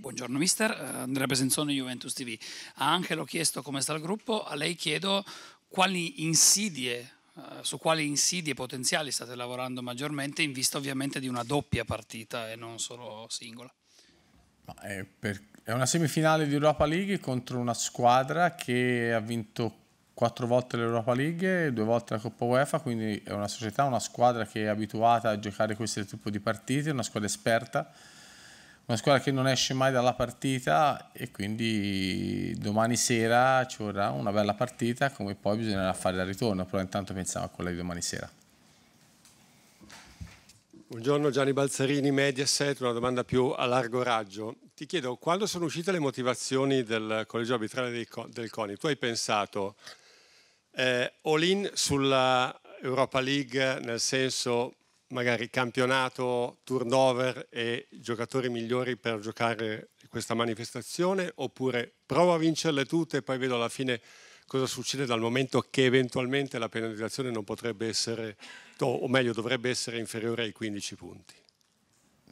Buongiorno mister, eh, Andrea Presenzone, Juventus TV. A Anche l'ho chiesto come sta il gruppo, a lei chiedo quali insidie, eh, su quali insidie potenziali state lavorando maggiormente in vista ovviamente di una doppia partita e non solo singola. È, per, è una semifinale di Europa League contro una squadra che ha vinto quattro volte l'Europa League e due volte la Coppa UEFA, quindi è una società, una squadra che è abituata a giocare questo tipo di partite, una squadra esperta una squadra che non esce mai dalla partita e quindi domani sera ci vorrà una bella partita come poi bisognerà fare il ritorno, però intanto pensiamo a quella di domani sera. Buongiorno Gianni Balzarini, Mediaset, una domanda più a largo raggio. Ti chiedo, quando sono uscite le motivazioni del collegio arbitrale del CONI, tu hai pensato eh, all in sulla Europa League nel senso magari campionato, turnover e giocatori migliori per giocare questa manifestazione oppure provo a vincerle tutte e poi vedo alla fine cosa succede dal momento che eventualmente la penalizzazione non potrebbe essere, o meglio dovrebbe essere inferiore ai 15 punti.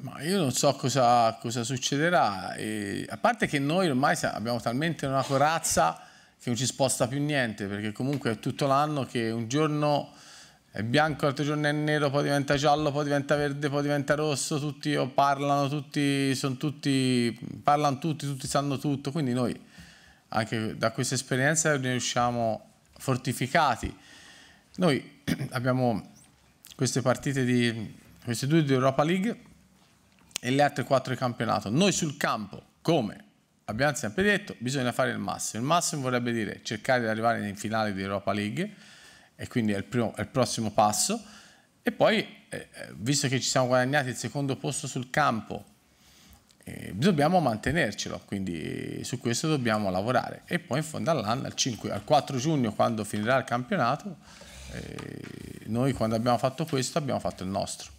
Ma io non so cosa, cosa succederà, e, a parte che noi ormai abbiamo talmente una corazza che non ci sposta più niente, perché comunque è tutto l'anno che un giorno è bianco, l'altro giorno è nero, poi diventa giallo, poi diventa verde, poi diventa rosso, tutti parlano, tutti, sono tutti, parlano tutti, tutti sanno tutto, quindi noi anche da questa esperienza ne usciamo fortificati. Noi abbiamo queste partite di queste due di Europa League e le altre quattro di campionato. Noi sul campo, come abbiamo sempre detto, bisogna fare il massimo. Il massimo vorrebbe dire cercare di arrivare in finale di Europa League e quindi è il, primo, è il prossimo passo. E poi, eh, eh, visto che ci siamo guadagnati il secondo posto sul campo, eh, dobbiamo mantenercelo, quindi eh, su questo dobbiamo lavorare. E poi in fondo all'anno, al, 5, al 4 giugno, quando finirà il campionato, eh, noi quando abbiamo fatto questo abbiamo fatto il nostro.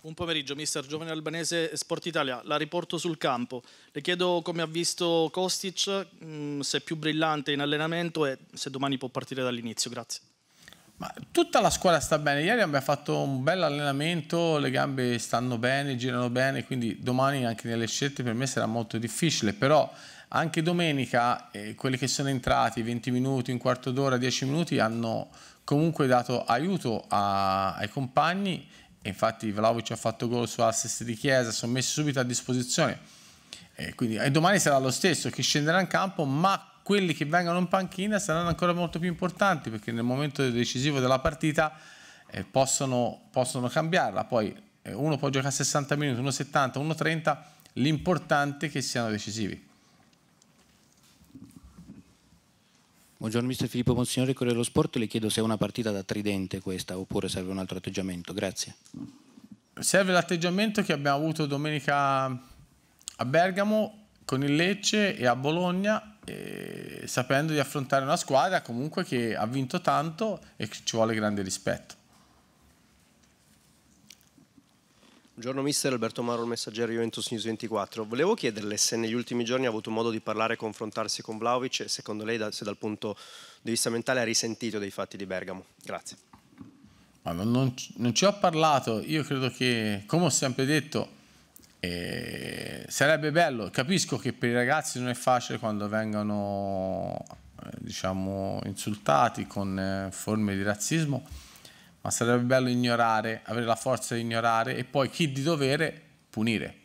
Buon pomeriggio, mister Giovane Albanese Sport Italia. La riporto sul campo. Le chiedo come ha visto Kostic, mm, se è più brillante in allenamento e se domani può partire dall'inizio. Grazie. Ma tutta la squadra sta bene. Ieri abbiamo fatto un bel allenamento, le gambe stanno bene, girano bene, quindi domani anche nelle scelte per me sarà molto difficile, però anche domenica eh, quelli che sono entrati 20 minuti, un quarto d'ora, 10 minuti hanno comunque dato aiuto a, ai compagni infatti Vlaovic ha fatto gol su assist di Chiesa, sono messi subito a disposizione e, quindi, e domani sarà lo stesso, chi scenderà in campo ma quelli che vengono in panchina saranno ancora molto più importanti perché nel momento decisivo della partita eh, possono, possono, cambiarla, poi eh, uno può giocare 60 minuti, uno 70, uno 30, l'importante è che siano decisivi. Buongiorno mister Filippo Monsignore, Corriere dello Sport, le chiedo se è una partita da tridente questa oppure serve un altro atteggiamento, grazie. Serve l'atteggiamento che abbiamo avuto domenica a Bergamo con il Lecce e a Bologna, e sapendo di affrontare una squadra comunque che ha vinto tanto e che ci vuole grande rispetto. Buongiorno mister, Alberto Maro, il messaggero Juventus News 24. Volevo chiederle se negli ultimi giorni ha avuto modo di parlare e confrontarsi con Vlaovic e secondo lei se dal punto di vista mentale ha risentito dei fatti di Bergamo. Grazie. Non, non, ci ho parlato, io credo che, come ho sempre detto, eh, sarebbe bello, capisco che per i ragazzi non è facile quando vengono eh, diciamo, insultati con eh, forme di razzismo, ma sarebbe bello ignorare, avere la forza di ignorare e poi chi di dovere punire.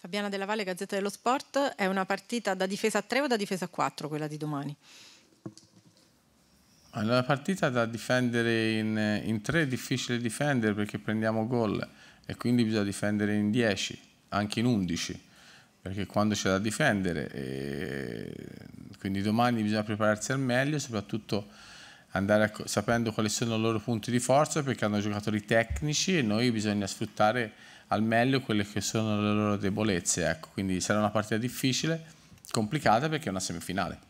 Fabiana Della Valle, Gazzetta dello Sport, è una partita da difesa 3 o da difesa 4 quella di domani? Allora, una partita da difendere in, in 3 è difficile difendere perché prendiamo gol e quindi bisogna difendere in 10, anche in 11, perché quando c'è da difendere eh, quindi domani bisogna prepararsi al meglio, soprattutto andare a, sapendo quali sono i loro punti di forza perché hanno giocatori tecnici e noi bisogna sfruttare al meglio quelle che sono le loro debolezze. Ecco. Quindi sarà una partita difficile, complicata perché è una semifinale.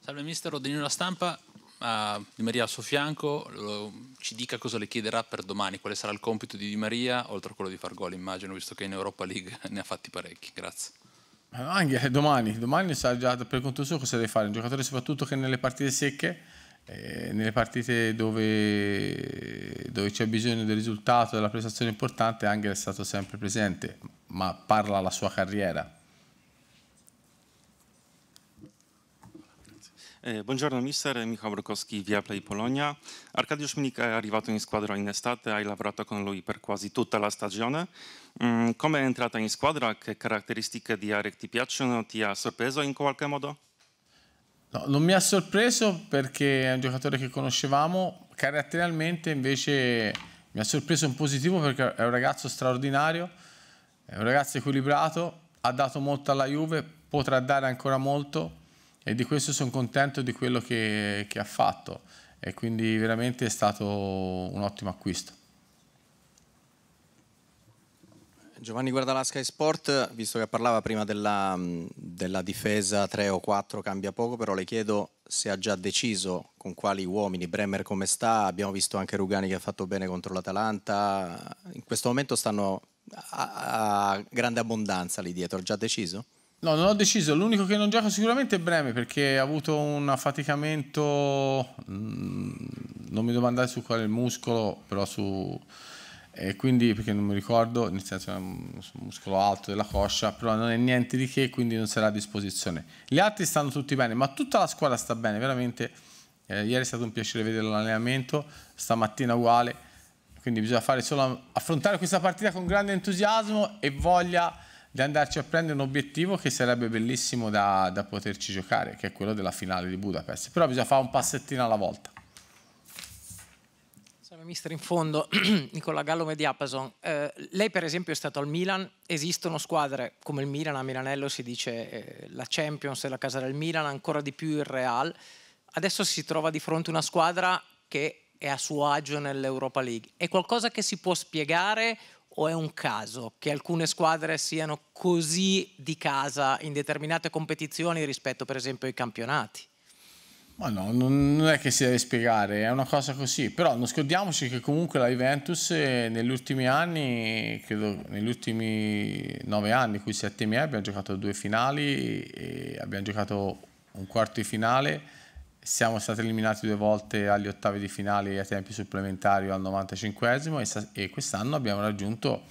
Salve mister, Rodinino la stampa, uh, Di Maria al suo fianco, lo, ci dica cosa le chiederà per domani, quale sarà il compito di Di Maria, oltre a quello di far gol immagino, visto che in Europa League ne ha fatti parecchi. Grazie. Eh, anche eh, domani, domani sarà già per conto suo cosa deve fare, un giocatore soprattutto che nelle partite secche, eh, nelle partite dove, dove c'è bisogno del risultato, della prestazione importante, Angel è stato sempre presente, ma parla la sua carriera, Buongiorno mister, Michał Brokowski, Viaplay Polonia. Arkadiusz Schminica è arrivato in squadra in estate, hai lavorato con lui per quasi tutta la stagione. Mm, come è entrata in squadra? Che caratteristiche di Arek ti piacciono? Ti ha sorpreso in qualche modo? No, non mi ha sorpreso perché è un giocatore che conoscevamo, caratterialmente invece mi ha sorpreso in positivo perché è un ragazzo straordinario, è un ragazzo equilibrato, ha dato molto alla Juve, potrà dare ancora molto e di questo sono contento di quello che, che ha fatto e quindi veramente è stato un ottimo acquisto. Giovanni guarda la Sky Sport, visto che parlava prima della, mm, della, difesa 3 o 4 cambia poco, però le chiedo se ha già deciso con quali uomini, Bremer come sta, abbiamo visto anche Rugani che ha fatto bene contro l'Atalanta, in questo momento stanno a, a grande abbondanza lì dietro, ha già deciso? No, non ho deciso. L'unico che non gioca sicuramente è Breme perché ha avuto un affaticamento, mm, non mi domandate su quale muscolo, però su... Eh, quindi perché non mi ricordo, nel senso è un muscolo alto della coscia, però non è niente di che, quindi non sarà a disposizione. Gli altri stanno tutti bene, ma tutta la squadra sta bene, veramente. Eh, ieri è stato un piacere vedere l'allenamento, stamattina uguale, quindi bisogna fare solo affrontare questa partita con grande entusiasmo e voglia di andarci a prendere un obiettivo che sarebbe bellissimo da, da poterci giocare, che è quello della finale di Budapest. Però bisogna fare un passettino alla volta. Sono mister in fondo, Nicola Gallo Mediapason. Eh, lei per esempio è stato al Milan, esistono squadre come il Milan, a Milanello si dice eh, la Champions e la casa del Milan, ancora di più il Real. Adesso si trova di fronte una squadra che è a suo agio nell'Europa League. È qualcosa che si può spiegare o è un caso che alcune squadre siano così di casa in determinate competizioni rispetto per esempio ai campionati? Ma no, non è che si deve spiegare, è una cosa così, però non scordiamoci che comunque la Juventus eh, negli ultimi anni, credo negli ultimi nove anni, cui sette mi abbiamo giocato due finali, abbiamo giocato un quarto di finale siamo stati eliminati due volte agli ottavi di finale a tempi supplementari al 95 e quest'anno abbiamo raggiunto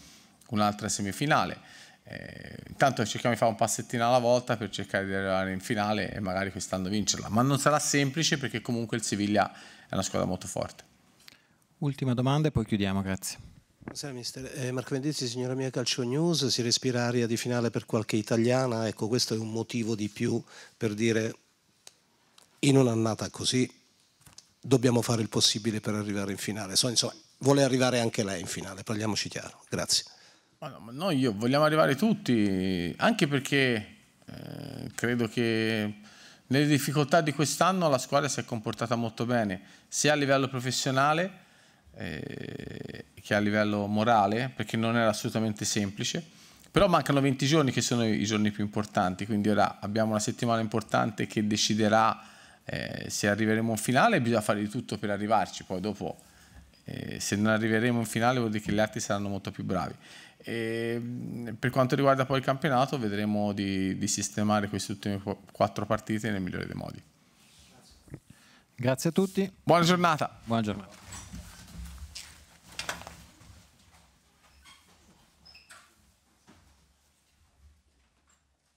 un'altra semifinale. Eh, intanto cerchiamo di fare un passettino alla volta per cercare di arrivare in finale e magari quest'anno vincerla, ma non sarà semplice perché comunque il Siviglia è una squadra molto forte. Ultima domanda e poi chiudiamo, grazie. Buonasera mister, eh, Marco Vendizi, signora mia Calcio News, si respira aria di finale per qualche italiana, ecco questo è un motivo di più per dire in un'annata così dobbiamo fare il possibile per arrivare in finale. So, insomma, vuole arrivare anche lei in finale, parliamoci chiaro. Grazie. Ma no, ma noi vogliamo arrivare tutti, anche perché eh, credo che nelle difficoltà di quest'anno la squadra si è comportata molto bene, sia a livello professionale eh, che a livello morale, perché non era assolutamente semplice. Però mancano 20 giorni che sono i giorni più importanti, quindi ora abbiamo una settimana importante che deciderà eh, se arriveremo in finale bisogna fare di tutto per arrivarci, poi dopo eh, se non arriveremo in finale vuol dire che gli altri saranno molto più bravi. E, ehm, per quanto riguarda poi il campionato vedremo di, di sistemare queste ultime quattro partite nel migliore dei modi. Grazie a tutti. Buona giornata. Buona giornata.